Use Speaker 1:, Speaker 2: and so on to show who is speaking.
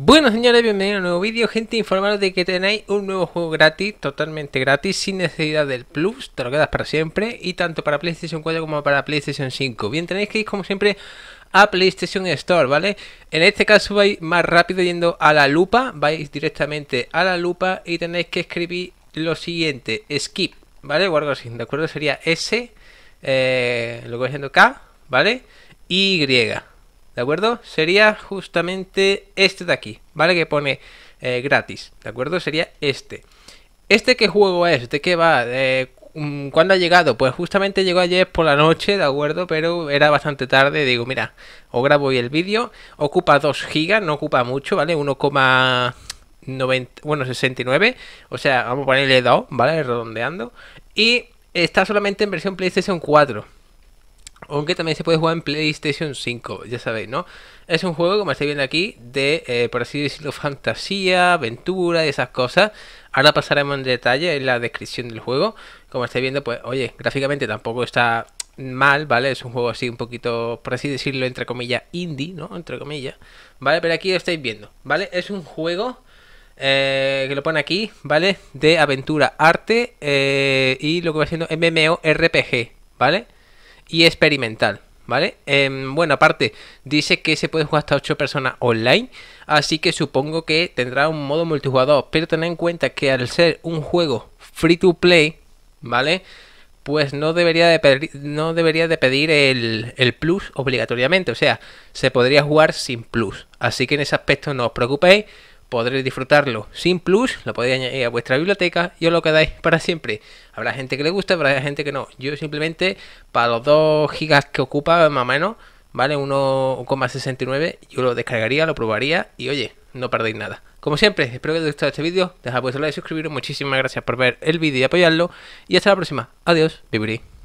Speaker 1: Bueno señores, bienvenidos a un nuevo vídeo, gente, informaros de que tenéis un nuevo juego gratis, totalmente gratis, sin necesidad del Plus, te lo quedas para siempre, y tanto para PlayStation 4 como para PlayStation 5. Bien, tenéis que ir como siempre a PlayStation Store, ¿vale? En este caso vais más rápido yendo a la lupa, vais directamente a la lupa y tenéis que escribir lo siguiente, skip, ¿vale? O algo así, ¿de acuerdo? Sería S, eh, luego haciendo K, ¿vale? Y, ¿De acuerdo? Sería justamente este de aquí, ¿vale? Que pone eh, gratis, ¿de acuerdo? Sería este. ¿Este qué juego es? ¿De qué va? Eh, mm, ¿Cuándo ha llegado? Pues justamente llegó ayer por la noche, ¿de acuerdo? Pero era bastante tarde. Digo, mira, o grabo hoy el vídeo. Ocupa 2 gigas, no ocupa mucho, ¿vale? 1,90, bueno, 69. O sea, vamos a ponerle 2, ¿vale? Redondeando. Y está solamente en versión PlayStation 4. Aunque también se puede jugar en PlayStation 5, ya sabéis, ¿no? Es un juego, como estáis viendo aquí, de, eh, por así decirlo, fantasía, aventura y esas cosas. Ahora pasaremos en detalle en la descripción del juego. Como estáis viendo, pues, oye, gráficamente tampoco está mal, ¿vale? Es un juego así un poquito, por así decirlo, entre comillas, indie, ¿no? Entre comillas, ¿vale? Pero aquí lo estáis viendo, ¿vale? Es un juego eh, que lo pone aquí, ¿vale? De aventura, arte eh, y lo que va siendo MMORPG, ¿vale? y experimental. ¿Vale? Em, bueno, aparte, dice que se puede jugar hasta 8 personas online, así que supongo que tendrá un modo multijugador, pero tened en cuenta que al ser un juego free to play, ¿vale? Pues no debería de pedir, no debería de pedir el, el plus obligatoriamente, o sea, se podría jugar sin plus, así que en ese aspecto no os preocupéis, podréis disfrutarlo sin plus, lo podéis añadir a vuestra biblioteca y os lo quedáis para siempre. Habrá gente que le guste, habrá gente que no. Yo simplemente, para los 2 gigas que ocupa, más o menos, ¿vale? 1,69, yo lo descargaría, lo probaría y oye, no perdéis nada. Como siempre, espero que os haya gustado este vídeo, dejad vuestro like, suscribiros, muchísimas gracias por ver el vídeo y apoyarlo y hasta la próxima. Adiós, viviré